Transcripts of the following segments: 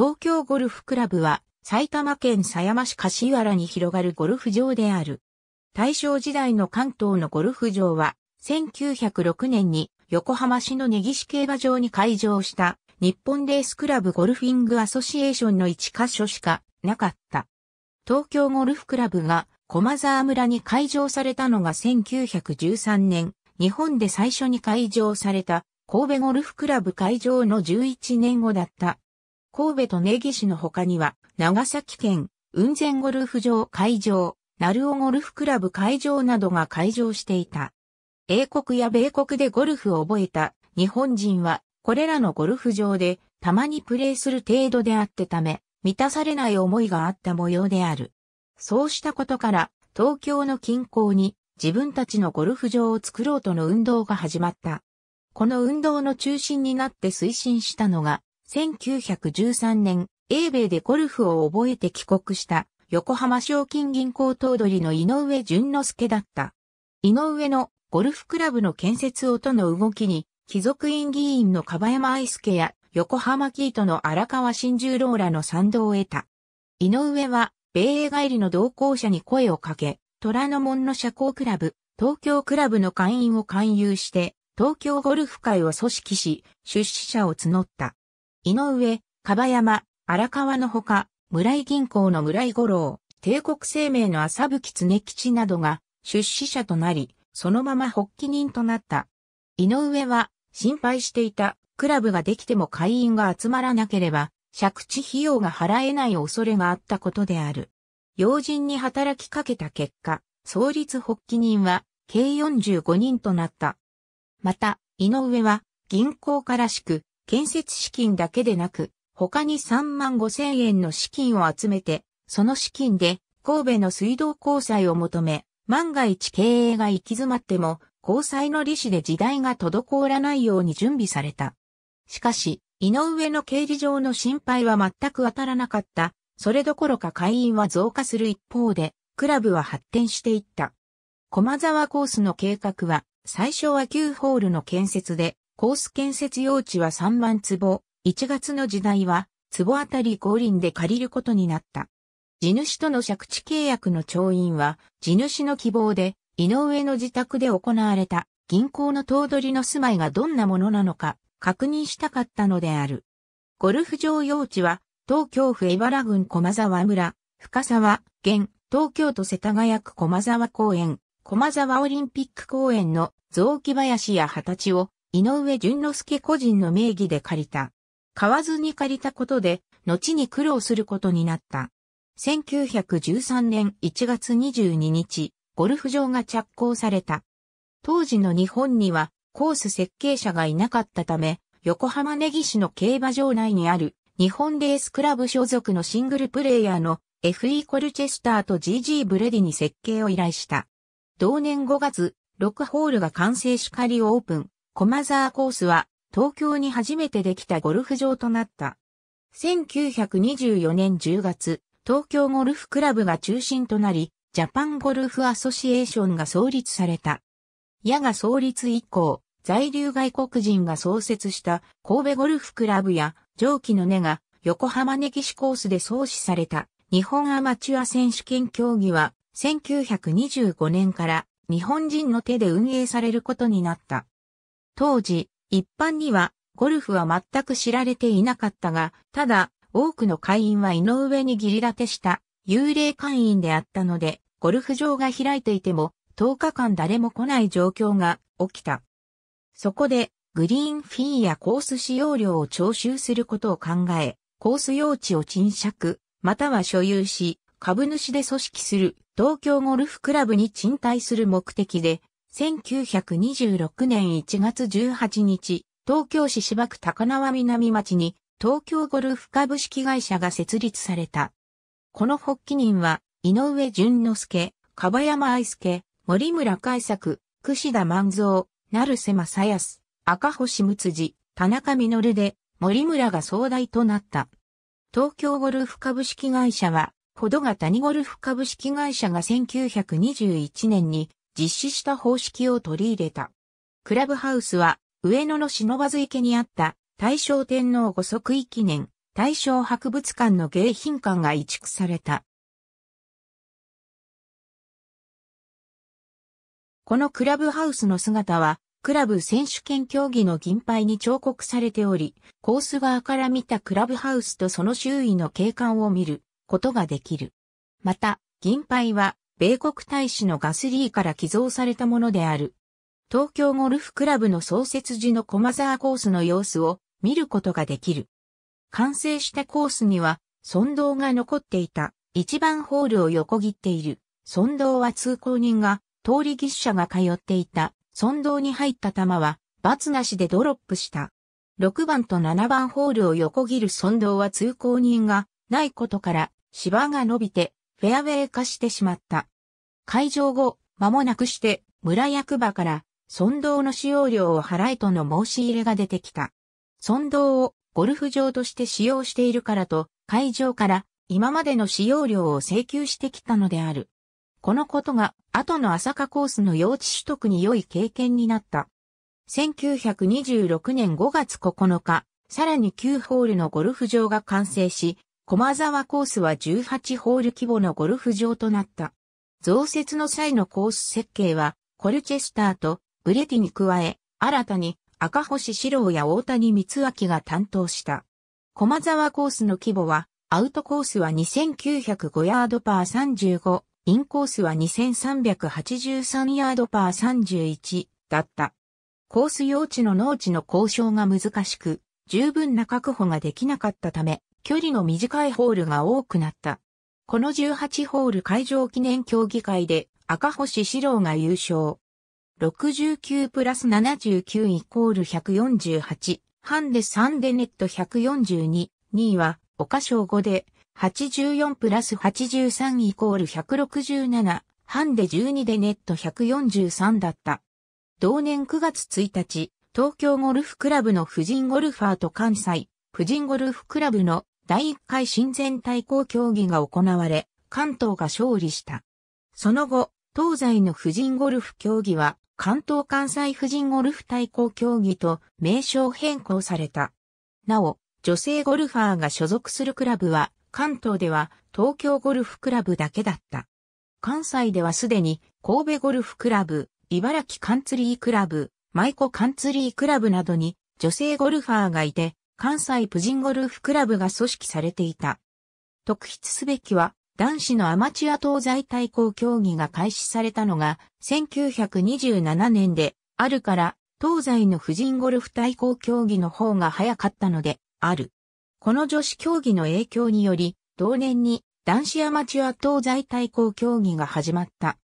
東京ゴルフクラブは埼玉県狭山市柏原に広がるゴルフ場である。大正時代の関東のゴルフ場は1906年に横浜市の根岸競馬場に開場した日本レースクラブゴルフィングアソシエーションの1箇所しかなかった。東京ゴルフクラブが駒沢村に開場されたのが1913年、日本で最初に開場された神戸ゴルフクラブ開場の11年後だった。神戸と根岸の他には、長崎県、雲仙ゴルフ場会場、鳴尾ゴルフクラブ会場などが会場していた。英国や米国でゴルフを覚えた日本人は、これらのゴルフ場でたまにプレーする程度であってため、満たされない思いがあった模様である。そうしたことから、東京の近郊に自分たちのゴルフ場を作ろうとの運動が始まった。この運動の中心になって推進したのが、1913年、英米でゴルフを覚えて帰国した横浜賞金銀行頭取の井上淳之介だった。井上のゴルフクラブの建設をとの動きに、貴族院議員の樺山愛介や横浜キートの荒川新十郎らの賛同を得た。井上は、米英帰りの同行者に声をかけ、虎ノ門の社交クラブ、東京クラブの会員を勧誘して、東京ゴルフ会を組織し、出資者を募った。井上、かば山、荒川のほか、村井銀行の村井五郎、帝国生命の浅吹常吉などが出資者となり、そのまま発起人となった。井上は心配していたクラブができても会員が集まらなければ借地費用が払えない恐れがあったことである。要人に働きかけた結果、創立発起人は計45人となった。また、井上は銀行からしく建設資金だけでなく、他に3万5千円の資金を集めて、その資金で神戸の水道交際を求め、万が一経営が行き詰まっても、交際の利子で時代が滞らないように準備された。しかし、井上の刑事上の心配は全く当たらなかった。それどころか会員は増加する一方で、クラブは発展していった。駒沢コースの計画は、最初は9ホールの建設で、コース建設用地は3万坪、1月の時代は、坪あたり五輪で借りることになった。地主との借地契約の調印は、地主の希望で、井上の自宅で行われた、銀行の頭取の住まいがどんなものなのか、確認したかったのである。ゴルフ場用地は、東京府江原郡駒沢村、深沢、現、東京都世田谷区駒沢公園、駒沢オリンピック公園の雑木林や畑地を井上淳之介個人の名義で借りた。買わずに借りたことで、後に苦労することになった。1913年1月22日、ゴルフ場が着工された。当時の日本にはコース設計者がいなかったため、横浜根岸の競馬場内にある日本レースクラブ所属のシングルプレイヤーの F.E. コルチェスターと G.G. ブレディに設計を依頼した。同年5月、6ホールが完成しりオープン。駒沢コースは東京に初めてできたゴルフ場となった。1924年10月、東京ゴルフクラブが中心となり、ジャパンゴルフアソシエーションが創立された。矢が創立以降、在留外国人が創設した神戸ゴルフクラブや上記の根が横浜根岸コースで創始された日本アマチュア選手権競技は1925年から日本人の手で運営されることになった。当時、一般にはゴルフは全く知られていなかったが、ただ多くの会員は井上に義理立てした幽霊会員であったので、ゴルフ場が開いていても10日間誰も来ない状況が起きた。そこでグリーンフィーやコース使用料を徴収することを考え、コース用地を賃借、または所有し、株主で組織する東京ゴルフクラブに賃貸する目的で1926年1月18日、東京市芝区高輪南町に東京ゴルフ株式会社が設立された。この発起人は、井上淳之介、樺山愛介、森村海作、串田万蔵、成瀬正康、赤星睦辻、田中るで、森村が総代となった。東京ゴルフ株式会社は、ほどが谷ゴルフ株式会社が1921年に実施した方式を取り入れた。クラブハウスは、上野の忍ばず池にあった大正天皇御即位記念、大正博物館の迎賓館が移築された。このクラブハウスの姿は、クラブ選手権競技の銀牌に彫刻されており、コース側から見たクラブハウスとその周囲の景観を見ることができる。また、銀牌は米国大使のガスリーから寄贈されたものである。東京ゴルフクラブの創設時の駒沢コースの様子を見ることができる。完成したコースには、村道が残っていた、一番ホールを横切っている。村道は通行人が、通り技者が通っていた。村道に入った球は、罰なしでドロップした。6番と7番ホールを横切る村道は通行人がないことから芝が伸びてフェアウェイ化してしまった。会場後、間もなくして村役場から村道の使用料を払えとの申し入れが出てきた。村道をゴルフ場として使用しているからと、会場から今までの使用料を請求してきたのである。このことが後の朝霞コースの用地取得に良い経験になった。1926年5月9日、さらに9ホールのゴルフ場が完成し、駒沢コースは18ホール規模のゴルフ場となった。増設の際のコース設計は、コルチェスターとブレティに加え、新たに赤星志郎や大谷光明が担当した。駒沢コースの規模は、アウトコースは2905ヤードパー35、インコースは2383ヤードパー31だった。コース用地の農地の交渉が難しく、十分な確保ができなかったため、距離の短いホールが多くなった。この18ホール会場記念競技会で赤星志郎が優勝。69プラス79イコール148。ハンデ3でネット142。2位は岡賞5で84プラス83イコール167。ハンデ12でネット143だった。同年9月1日、東京ゴルフクラブの婦人ゴルファーと関西婦人ゴルフクラブの第1回親善対抗競技が行われ、関東が勝利した。その後、東西の婦人ゴルフ競技は、関東関西婦人ゴルフ対抗競技と名称変更された。なお、女性ゴルファーが所属するクラブは、関東では東京ゴルフクラブだけだった。関西ではすでに神戸ゴルフクラブ、茨城カンツリークラブ、舞子カンツリークラブなどに女性ゴルファーがいて、関西プジンゴルフクラブが組織されていた。特筆すべきは、男子のアマチュア東西対抗競技が開始されたのが、1927年で、あるから、東西の婦人ゴルフ対抗競技の方が早かったので、ある。この女子競技の影響により、同年に男子アマチュア東西対抗競技が始まった。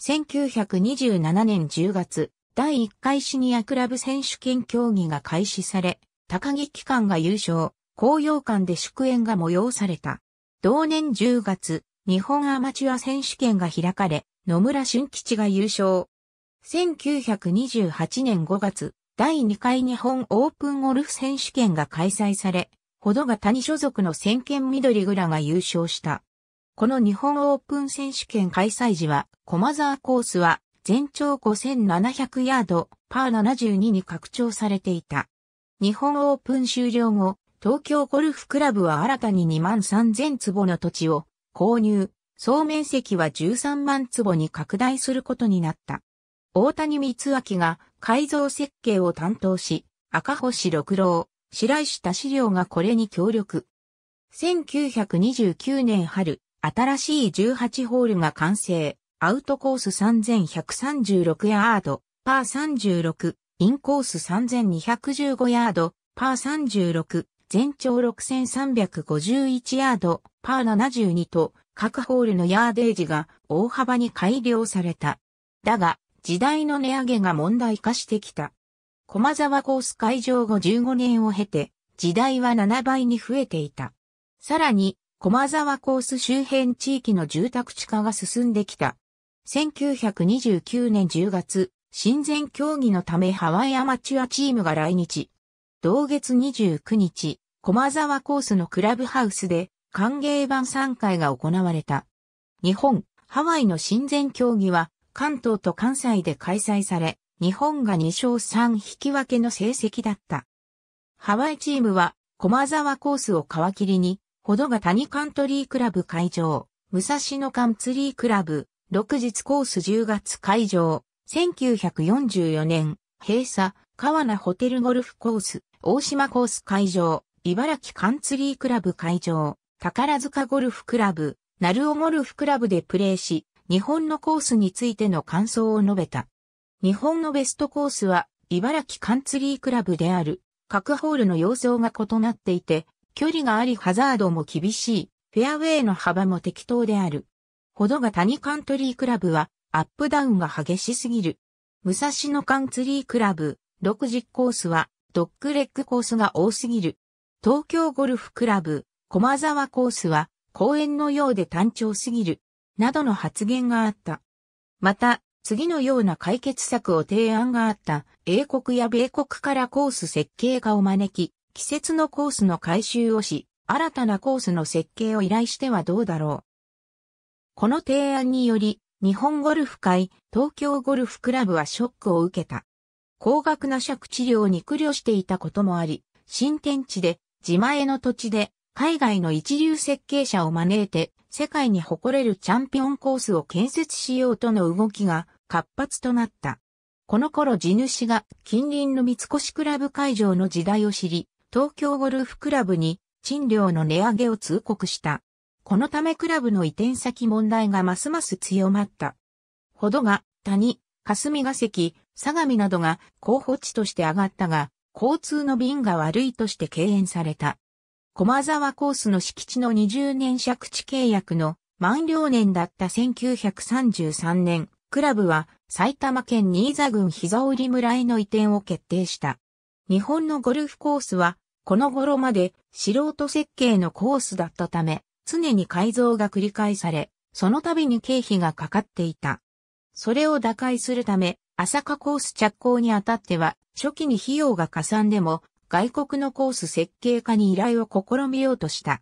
1927年10月、第1回シニアクラブ選手権競技が開始され、高木機関が優勝、紅葉館で祝宴が催された。同年10月、日本アマチュア選手権が開かれ、野村俊吉が優勝。1928年5月、第2回日本オープンゴルフ選手権が開催され、ほどが谷所属の先見緑蔵が優勝した。この日本オープン選手権開催時は、駒沢コースは全長5700ヤード、パー72に拡張されていた。日本オープン終了後、東京ゴルフクラブは新たに2万3000坪の土地を購入、総面積は13万坪に拡大することになった。大谷光明が改造設計を担当し、赤星六郎、白石田資料がこれに協力。1929年春、新しい18ホールが完成、アウトコース3136ヤード、パー36、インコース3215ヤード、パー36、全長6351ヤード、パー72と、各ホールのヤーデージが大幅に改良された。だが、時代の値上げが問題化してきた。駒沢コース会場後15年を経て、時代は7倍に増えていた。さらに、駒沢コース周辺地域の住宅地化が進んできた。1929年10月、親善競技のためハワイアマチュアチームが来日。同月29日、駒沢コースのクラブハウスで歓迎版3回が行われた。日本、ハワイの親善競技は関東と関西で開催され、日本が2勝3引き分けの成績だった。ハワイチームは駒沢コースを皮切りに、ほどが谷カントリークラブ会場、武蔵野カンツリークラブ、6日コース10月会場、1944年、閉鎖、川名ホテルゴルフコース、大島コース会場、茨城カンツリークラブ会場、宝塚ゴルフクラブ、鳴尾ゴルフクラブでプレーし、日本のコースについての感想を述べた。日本のベストコースは、茨城カンツリークラブである。各ホールの様相が異なっていて、距離がありハザードも厳しい、フェアウェイの幅も適当である。ほどが谷カントリークラブは、アップダウンが激しすぎる。武蔵野間ツリークラブ、60コースは、ドッグレッグコースが多すぎる。東京ゴルフクラブ、駒沢コースは、公園のようで単調すぎる。などの発言があった。また、次のような解決策を提案があった、英国や米国からコース設計家を招き、季節のコースの改修をし、新たなコースの設計を依頼してはどうだろう。この提案により、日本ゴルフ会、東京ゴルフクラブはショックを受けた。高額な借地料に苦慮していたこともあり、新天地で、自前の土地で、海外の一流設計者を招いて、世界に誇れるチャンピオンコースを建設しようとの動きが活発となった。この頃地主が近隣の三越クラブ会場の時代を知り、東京ゴルフクラブに賃料の値上げを通告した。このためクラブの移転先問題がますます強まった。ほどが、谷、霞が関、相模などが候補地として上がったが、交通の便が悪いとして敬遠された。駒沢コースの敷地の20年借地契約の満了年だった1933年、クラブは埼玉県新座郡膝折村への移転を決定した。日本のゴルフコースはこの頃まで素人設計のコースだったため、常に改造が繰り返され、その度に経費がかかっていた。それを打開するため、朝霞コース着工にあたっては、初期に費用が加算でも、外国のコース設計家に依頼を試みようとした。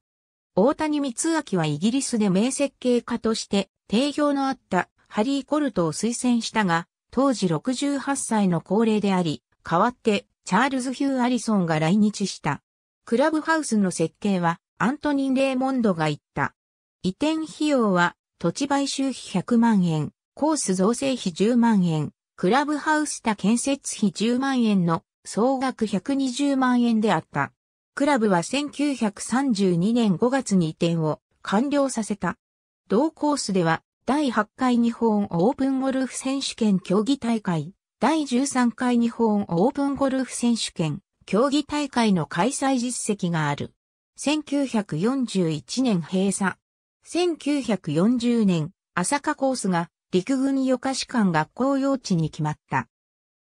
大谷光明はイギリスで名設計家として、定評のあったハリー・コルトを推薦したが、当時68歳の高齢であり、代わってチャールズ・ヒュー・アリソンが来日した。クラブハウスの設計は、アントニン・レーモンドが言った。移転費用は、土地買収費100万円、コース造成費10万円、クラブハウス他建設費10万円の総額120万円であった。クラブは1932年5月に移転を完了させた。同コースでは、第8回日本オープンゴルフ選手権競技大会、第13回日本オープンゴルフ選手権競技大会の開催実績がある。1941年閉鎖。1940年、朝霞コースが陸軍予科士官学校用地に決まった。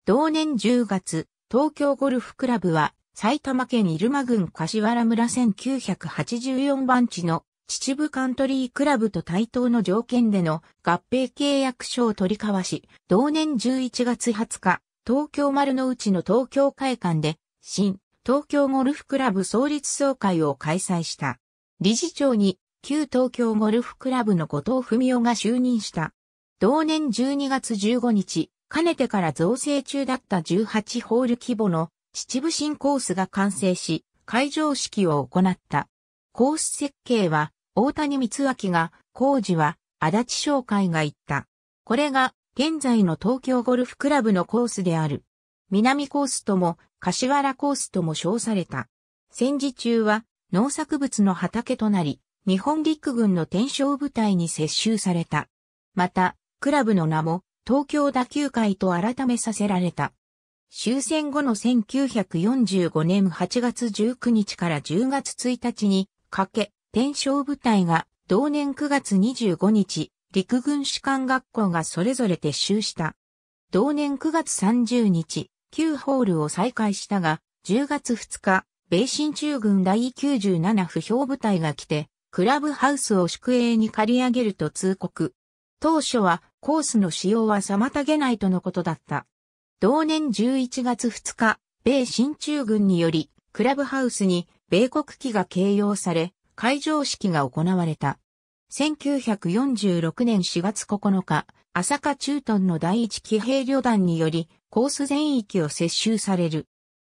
同年10月、東京ゴルフクラブは埼玉県入間郡柏原村1984番地の秩父カントリークラブと対等の条件での合併契約書を取り交わし、同年11月20日、東京丸の内の東京会館で、新、東京ゴルフクラブ創立総会を開催した。理事長に旧東京ゴルフクラブの後藤文夫が就任した。同年12月15日、かねてから造成中だった18ホール規模の秩父新コースが完成し、会場式を行った。コース設計は大谷光明が、工事は足立商会が行った。これが現在の東京ゴルフクラブのコースである。南コースとも柏原コースとも称された。戦時中は農作物の畑となり、日本陸軍の転生部隊に接収された。また、クラブの名も東京打球会と改めさせられた。終戦後の1945年8月19日から10月1日にかけ、転生部隊が同年9月25日、陸軍士官学校がそれぞれ撤収した。同年9月30日、9ホールを再開したが、10月2日、米新中軍第97不評部隊が来て、クラブハウスを宿営に借り上げると通告。当初はコースの使用は妨げないとのことだった。同年11月2日、米新中軍により、クラブハウスに米国機が掲揚され、会場式が行われた。1946年4月9日、朝霞駐屯の第一騎兵旅団により、コース全域を接収される。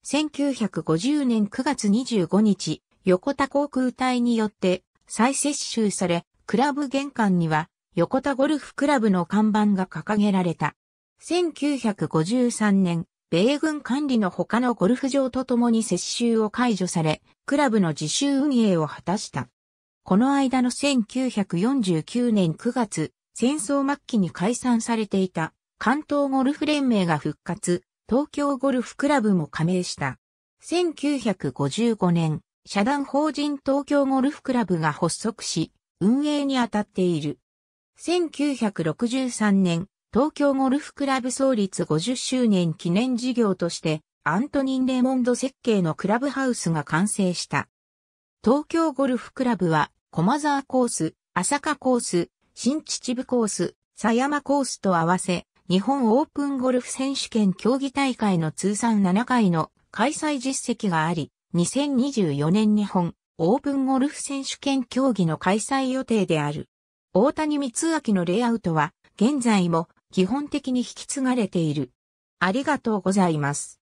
1950年9月25日、横田航空隊によって再接収され、クラブ玄関には横田ゴルフクラブの看板が掲げられた。1953年、米軍管理の他のゴルフ場と共に接収を解除され、クラブの自主運営を果たした。この間の1949年9月、戦争末期に解散されていた関東ゴルフ連盟が復活、東京ゴルフクラブも加盟した。1955年、社団法人東京ゴルフクラブが発足し、運営に当たっている。1963年、東京ゴルフクラブ創立50周年記念事業として、アントニン・レモンド設計のクラブハウスが完成した。東京ゴルフクラブは、駒沢コース、朝霞コース、新秩父コース、狭山コースと合わせ、日本オープンゴルフ選手権競技大会の通算7回の開催実績があり、2024年日本オープンゴルフ選手権競技の開催予定である。大谷光明のレイアウトは現在も基本的に引き継がれている。ありがとうございます。